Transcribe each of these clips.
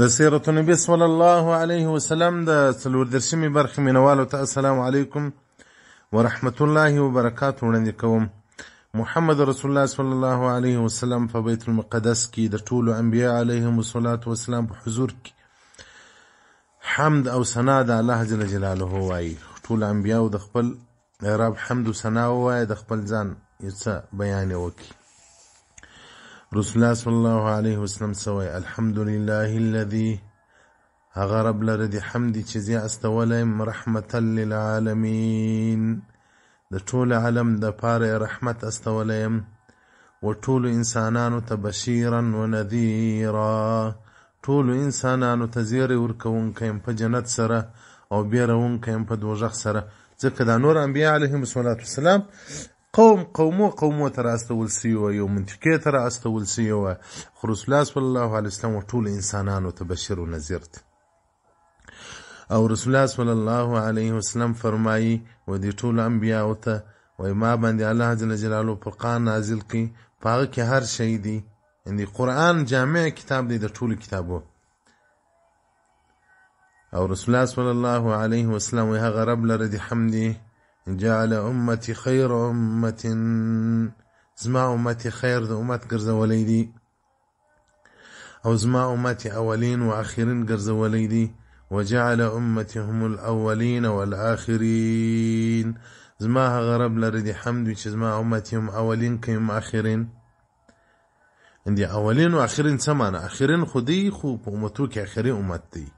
د سیرت نبی صلی الله علیه وسلم د څلور درشمې برخې مینوالو ته السلام علیکم ورحمت الله وبرکاته وړاندې کوم محمد رسول الله صلی الله علیه وسلم په بیت المقدس کې د ټولو انبیا علیهم الصلاۃ والسلام په حضور کې حمد او ثنا د الله جل جلاله وایي ټول انبیا د خپل رب حمد او ثنا وایي د خپل ځان یو څه بیان وکړي رسول الله صلی الله علیه وسلم سوی الحمدلله الذي هغه رب لره د حمد چې زی استولم رحمتا للعالمین د ټول عالم د پاره رحمت استولم و ټول انسانانو ته بشیرا و نذیرا ټول انسانانو ته زیر ورکوونکی په جنت سره او بیرونکی په دوزخ سره ځکه دا نور انبیاء علیهم الصلاۃ والسلام قوم قومو قومو ته راستول شوي وه یو منطقې ته راستول شوي وه خو رسول الله صلی الله علیه وسلم ټولو انسانانو ته بشیر و نذیر دی او رسول الله صلی الله علیه وسلم فرمایي و دې ټولو انبیاو ته وایي ما باندې الله جل جلاله فرقان نازل کړي په هغه کې هر شی دی یعنې قرآن جامع کتاب دی د ټولو کتابو او رسول الله صلی الله علیه وسلم وایي هغه رب لره د حمدې جعل امتي خير امه زما امتي خير د امت ګرځولې دي او زما امتي اولين واخرين ګرځولې دي وجعل امتي هم الاولين والاخرين زما هغه رب لري دي حمد چې زما امتي هم اولين کوم اخرين اندي اولين واخرين سمانه اخرين خودي خو په امتو کې اخري امت دي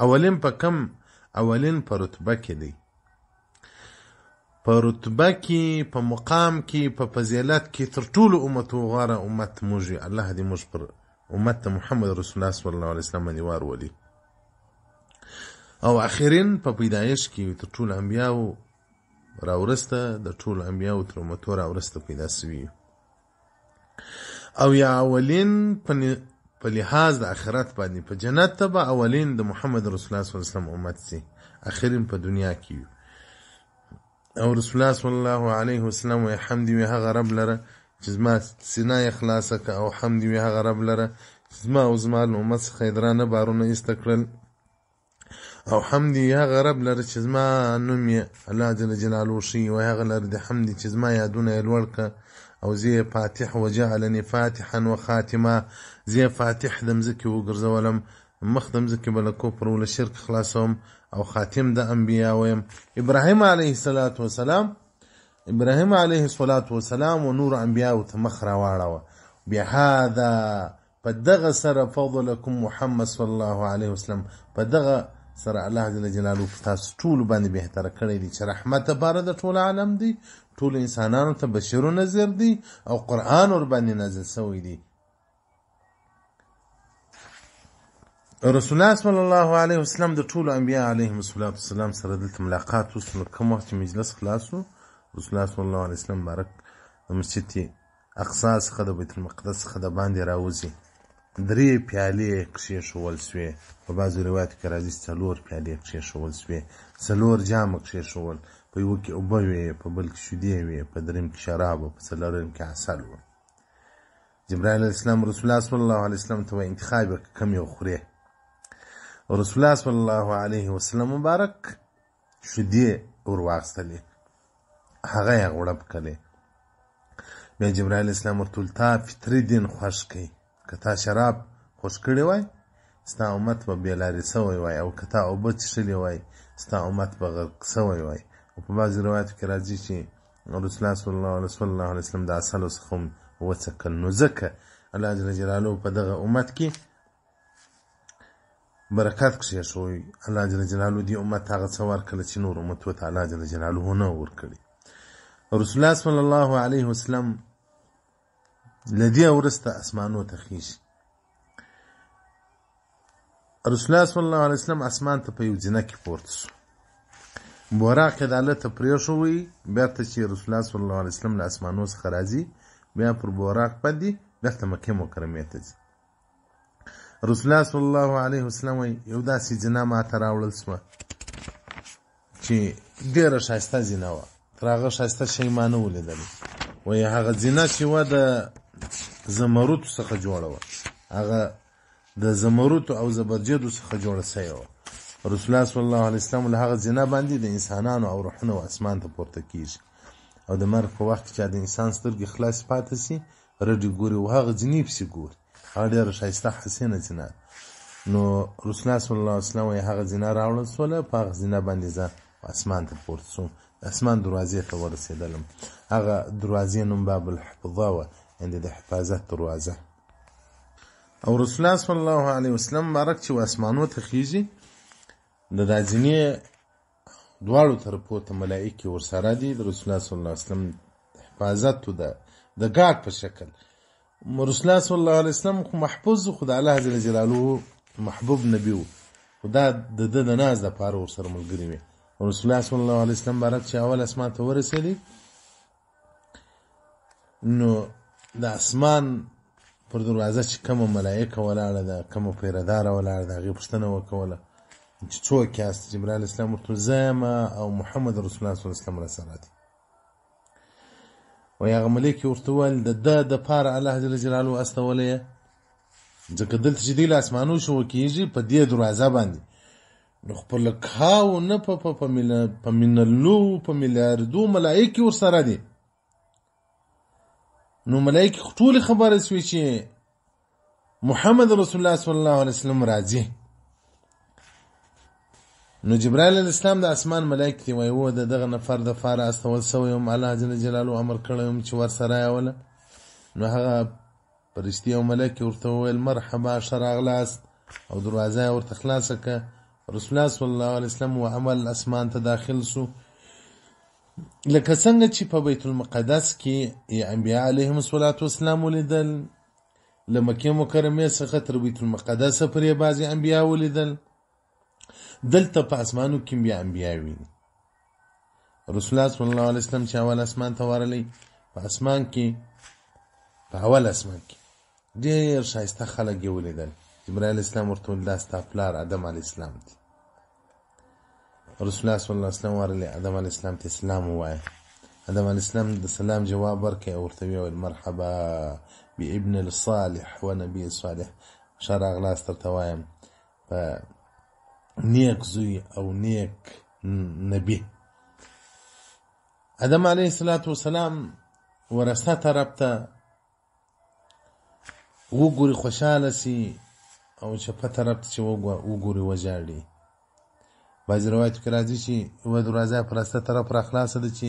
اولين په کم اولين په رتبه کې دي په رتبه کې په مقام کې په فضیلت کې تر ټولو امت غوره امت موږ الله دې موږ پر امت محمد رسول الله صلی الله علیه وسلم باندې وارولي او اخیرن په پیدایش کې تر ټولو انبیاو راورسته د ټولو انبیاو تر امتو راورسته پیدا سوي او یا اولین په لحاظ د اخرت باندې په جنت ته به اولین د محمد رسول الله صلی الله علیه وسلم امت سي اخیرن په دنیا کې او رسول الله صلی الله علیه وسلم وی حمد وی هغه رب لره چې زما سینه خلاصه که او حمد وی هغه رب لره چې زما او زما له امت څخه درانه بارونه ایسته کړل او حمد وی هغه رب لره چې زما نوم یې الله جل جلاله ښیي وی هغه لره د حمد چې زما یادونه یې لوړ که او زه فاتح وجعلني فاتحا وخاتما زه فاتح د مځکې وګرځولم مخ د مځکې به له کفر له شرک خلاصوم او خاتم د انبیا ویم ابراهیم علیه الصلاة والسلام ابراهیم علیه الصلاة والسلام و نور انبیاو ته مخ راواړوه بهذا په دغه سره فضلکم محمد صلی الله علیه وسلم په دغه سره الله جل جلاله په تاسو ټول باندې بهتره کړی دی چې رحمت لپاره د ټول عالم دی ټول انسانانو ته بشیر نظر دی او قرآن ور باندې نازل سوی دی رسول الله صلی الله علیه وسلم د ټولو انبیا علیهم السلام سره دلته ملاقات وسو کوم وخت مجلس خلاصو رسول الله صلی الله علیه وسلم مبارک د مسجد اقصا څخه د بیت المقدس څخه د باندې راوځي درې پیالې قشې شول سوې په بعضو روایت کې راځي څلور پیالې قشې شول سوې څلور جام قشې شول په یو کې اوبه وې په بل کې شیدې وې په دریم کې شراب په څلورم کې عسل و جبرائیل اسلام رسول الله صلی الله علیه وسلم ته انتخاب کوم یو خوري رسول الله صلی الله علیه وسلم مبارک شدې ور واغستلې هغه یې غړپ کړي بیا جبرائیل اسلام ورته تا فطری دین خوښ کړي که تا شراب خوښ کړي وای ستا امت به بې لارې سوی وای او که تا اوبه څښلې وای ستا امت به غرق سوی وای او په بعضې روایتو کې راځي چې رسول الله صلی الله علیه وسلم د اصلو څخه هم وڅکل نو ځکه الله جل جلاله په دغه امت کې برکت کښېښوی الله جل جلاله دې امت هغه څه ورکړه چې نور امتو ته الله جل جلاله نه ورکړي رسول الله صلی الله علیه وسلم له دې وروسته اسمانو ته خیږي رسول الله صلی الله علیه وسلم اسمان ته په یو ځینه کې پورته شو براق د الله ته پرېښوی بیرته چې رسول الله صلی الله علیه وسلم له اسمانو څخه راځي بیا پر براق باندې بیرته مکې مکرمې ته ځي رسول الله صلی الله علیه وسلم یو داسې جنا ما ته راوړل شوه چې ډېره ښایسته زینا وه تر هغه ښایسته شی ما نه و لیدلی وایي هغه زینا چې وه د زمرودو څخه جوړه وه هغه د زمرودو او زبرجدو څخه جوړه سوې وه رسول الله صلی الله علیه وسلم له هغه زینا باندې د انسانانو او روحونو اسمان ته پورته کیږي او د مرګ په وخت کې چې د انسان سترګې خلاصې پاتې سي رډې ګوري او هغه ځینې پسې ګوري هغه ډېره ښایسته حسینه زنا نو رسول الله صلی الله علیه وسلم یې هغه زنا راوړل سوله په هغه زنا باندې زه اسمان ته پورته شوم اسمان دروازې ته ورسېدلم هغه دروازې نوم باب الحفظه وه یعنې د حفاظت دروازه او رسول الله صلی الله علیه وسلم مبارک چې اسمانو ته خیږي د دا زینې دواړو طرفو ته ملایکې ورسره دي د رسول الله صلی الله علیه وسلم حفاظت ده د ګاډ په شکل رسول الله صلی الله علیه وسلم محفوظ خدای الله جل جلاله محبوب نبی وو خدا د د ناز د پاره ور سره ملګری وي رسول الله صلی الله علیه وسلم بارک چې اول اسمان ته ورسېدی نو د اسمان پر دروازه چې کومه ملائکه ولاړه ده کومه پیردار ولاړه ده هغې پوښتنه وکوله چې څوک یاست جبرایل اسلام ورته زه او محمد رسول الله صلی الله علیه وسلم را سره دی هغه ملک ورته وویل د ده دپاره الله جل جلاله استولی یې ځکه دلته چې دی له اسمانو شروع کېږي په دې دروازه باندې نو خپل کاو نه په په په منلو په میلیاردو ملایکې ورسره دي نو ملایکې ټولې خبره سوې چې محمد رسول الله صلی الله علیه وسلم راځي نو جبرائیل علیه السلام د اسمان ملائک دی وای وو دغه نفر د فار استول سوی هم الله جل جلاله امر کړم چې ور سره یاوله نو هغه پرستی او ملائک ورته ویل مرحبا شراغلاس او دروازه ورته خلاصه ک رسول الله صلی الله علیه وسلم و عمل اسمان ته داخل سو لکه څنګه چې په بیت المقدس کې انبیاء علیهم الصلاۃ والسلام ولیدل لمکه مکرمه څخه تر بیت المقدس پرې بعضی انبیاء ولیدل دلته په اسمانو کې بیا انبیا ویني رسول الله صلی الله علیه وسلم چې اول اسمان ته ورلی په اسمان کې په اول اسمان کې ډېر شایسته خلک یې ولیدل جبرائیل اسلام ورته وویل دا ستا پلار ادم علیه السلام دی رسول الله صلی الله علیه وسلم ورلی ادم علیه السلام ته اسلام ووایه ادم علیه السلام د سلام جواب ورکړ او ورته وویل مرحبا بابن الصالح ونبی صالح ښه راغلاست درته وایم په نیک زوی او نیک نبی ادم علیه الصلاۃ والسلام ورثه طرف ته وګوري خوشاله سي او شپه طرف ته چې وګوري وژاړي بعضې روایت کې راځي چې یوه دروازه پرسته طرف را خلاصه ده چې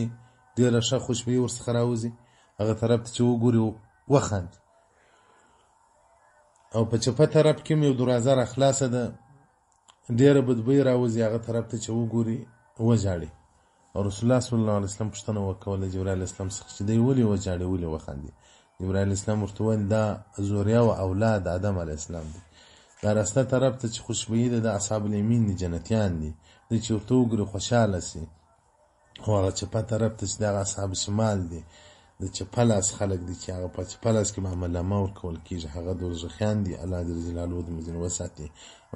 ډېره ښه خوشبویي ورڅخه راوځي هغه طرف ته چې وګوري وخاندي او په چپه طرف کې یو دروازه را خلاصه ده ډیره بدبوی راوځي هغه طرف ته چې وګوري وژاړي رسول الله صلی الله علیه وسلم پوښتنه وکوله جبرائیل اسلام څخه چې دی ولې وژاړي ولې وخاندي جبرائیل اسلام ورته وویل دا زوریا او اولاد آدم علیه السلام دي دا راسته طرف ته چې خوشبویي ده د اصحاب الیمین دي جنتیان دي دی چې ورته وګوري خوشحاله سي او هغه چپه طرف ته چې دغه اصحاب شمال دي د چپلاس خلک دي چې هغه په چپلاس کې معاملامه ورکول کېږي هغه دوزخیان دي الله جل جلاله د مزین وساتي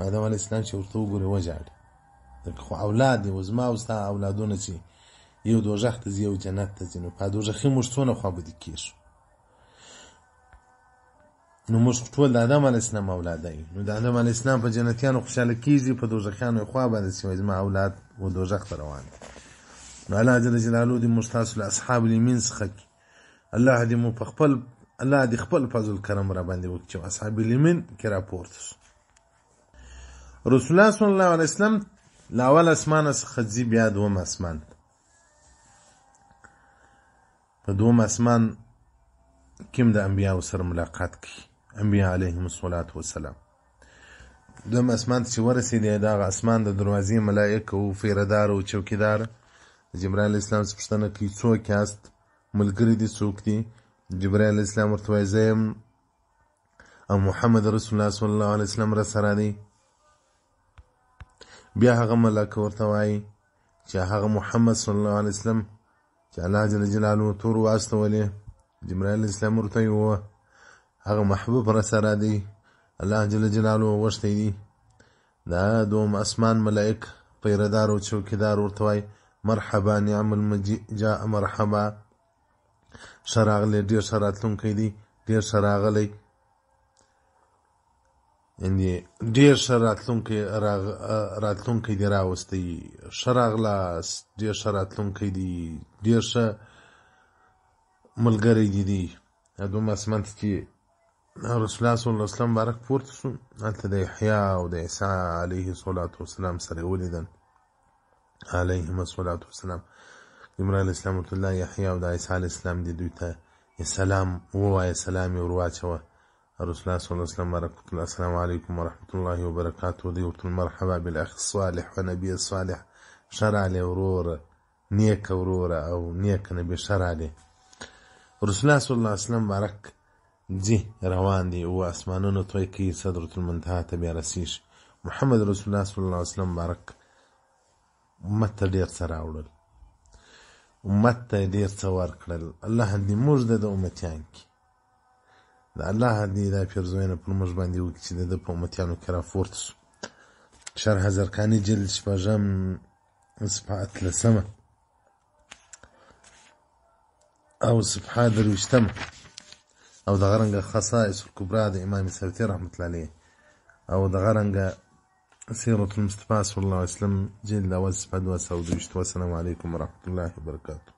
آدم علیه السلام چې ورته وګوري وژاړي ځکه خو اولاد دی زما او ستا اولادونه چې یو دوزخ ته ځي یو جنت ته ځي نو په دوزخي موږ څونه خوابدي کېږو نو موږ ټول د آدم علیه السلام اولاده یو نو د آدم علیه السلام په جنتیانو خوشحاله کېږي په دوزخیانو یې خوابدي سي زما اولاد و دوزخ ته روان دي نو الله جل جلاله دې موږ تاسو له اصحاب الیمین څخه الله دې مو په خپل الله دې خپل فضل کرم را باندې وکړي چې اصحاب الیمین کې راپورته شو رسول الله صلی الله علیه وسلم لاول اسمان څخه ځي بیا دوم اسمان په دوم اسمان کوم د انبیاو سره ملاقات کی انبیا علیهم الصلاۃ والسلام دوم اسمان چې ورسېدې دا اسمان د دروازې ملائکه او فیردار او چوکیدار جبرائیل اسلام څخه پوښتنه کوي څوک یاست ملګری دې څوک دی جبرائیل علیه السلام ورته وایي زه یم او محمد رسول الله صلی الله علیه وسلم را سره دی بیا هغه ملک ورته وایي چې هغه محمد صلی الله علیه وسلم چې الله جل جلاله تور واستولې جبرائیل اسلام ورته وایي هغه محبوب را سره دی الله جل جلاله وغوښتی دی دا دوم اسمان ملائک پیردار او چوکیدار ورته وایي مرحبا نعم المجيء جاء مرحبا ښه راغلې، ډېر ښه راتلونکی دی، ډېر ښه راغلئ یعنې ډېر ښه راتلونکی راغ... راتلونکی دې راوستی ښه راغلاست ډېر ښه راتلونکی دی ډېر ښه ملګری دې دی دوم اسمان ته چې رسول الله صلی الله علیه وسلم بارک پورته شو هلته د یحیی او د عیسی علیه الصلاة وسلام سره یې ولیدل علیهم الصلاة وسلام عمران ئسلام وتلا یحیا و دایسال دي دی يا سلام وایە سلامی وروواچەوە رسول الله صلى الله عليه وسلم قلت له السلام عليكم ورحمة الله وبركاته وديوت المرحبا بالأخ الصالح ونبي الصالح شرع لي ورور نيك ورور أو نيك نبي شرع لي الرسول الله صلى الله عليه وسلم بارك جي روان دي وأسمانون تويكي صدرة المنتهى تبي رسيش محمد رسول الله صلى الله عليه وسلم بارك متى دير سراولل امت ته ډېر څه ورکړل الله دې موږ د ده امتیان کړي د الله دې دا پیرزوینه پر موږ باندې وکړي چې د ده په امتیانو کې راپورته شو شرح زرکاني جلد شپږم صفحه اتلسمه او صفحه درویشتمه او دغه رنګه خصائص الکبرى د امام سوتي رحمة الله علیه او دغه رنګه سيرة المصطفى صلى الله عليه وسلم جل وسبد وسود السلام عليكم ورحمة الله وبركاته